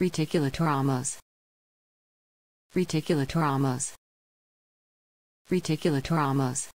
reticulatoramos reticulatoramos reticulatoramos